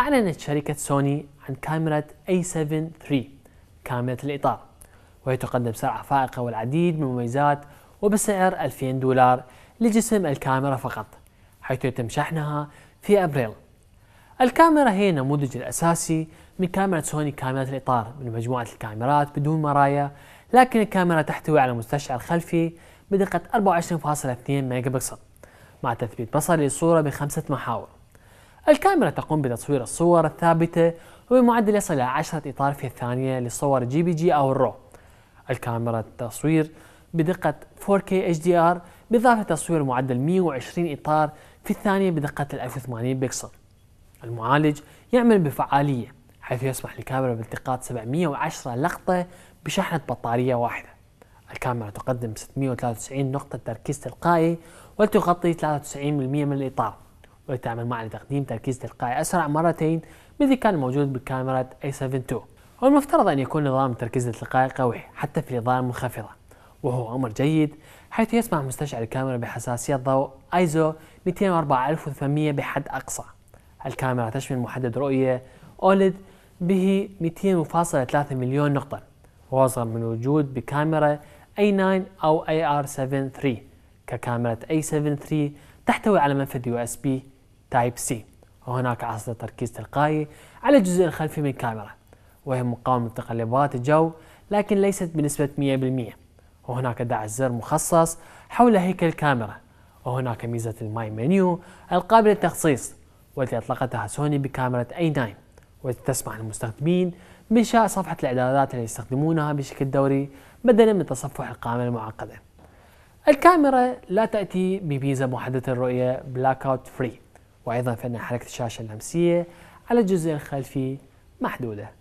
أعلنت شركة سوني عن كاميرا A7 III كاميرا الإطار وهي تقدم سرعة فائقة والعديد من المميزات وبسعر 2000 دولار لجسم الكاميرا فقط حيث يتم شحنها في أبريل الكاميرا هي النموذج الأساسي من كاميرا سوني كاميرا الإطار من مجموعة الكاميرات بدون مرايا لكن الكاميرا تحتوي على مستشعر خلفي بدقة 24.2 ميجا بكسل مع تثبيت بصري للصورة بخمسة محاور الكاميرا تقوم بتصوير الصور الثابتة وبمعدل يصل إلى 10 إطار في الثانية لصور جي بي جي أو الرو الكاميرا التصوير بدقة 4K HDR بإضافة تصوير معدل 120 إطار في الثانية بدقة 1080 بكسل المعالج يعمل بفعالية حيث يسمح للكاميرا بالتقاط 710 لقطة بشحنة بطارية واحدة الكاميرا تقدم 693 نقطة تركيز تلقائي وتغطي 93% من الإطار ويتعامل مع لتقديم تركيز تلقائي أسرع مرتين مثل كان موجود بكاميرا A7 II والمفترض أن يكون نظام التركيز التلقائي قوي حتى في الإضاءة المنخفضة وهو أمر جيد حيث يسمح مستشعر الكاميرا بحساسية ضوء ISO 204800 بحد أقصى الكاميرا تشمل محدد رؤية OLED به 200.3 مليون نقطة وأصغر من وجود بكاميرا A9 أو AR7 III ككاميرا A7 III تحتوي على منفذ USB تايب سي وهناك عصا تركيز تلقائي على الجزء الخلفي من الكاميرا وهي مقاومة تقلبات الجو لكن ليست بنسبة 100% وهناك داع زر مخصص حول هيكل الكاميرا وهناك ميزة الماي منيو القابلة للتخصيص والتي أطلقتها سوني بكاميرا اي 9 والتي تسمح للمستخدمين بإنشاء صفحة الإعدادات التي يستخدمونها بشكل دوري بدلا من تصفح القائمة المعقدة الكاميرا لا تأتي بميزة محددة الرؤية بلاك أوت فري وأيضا فإن حركة الشاشة اللمسية على الجزء الخلفي محدودة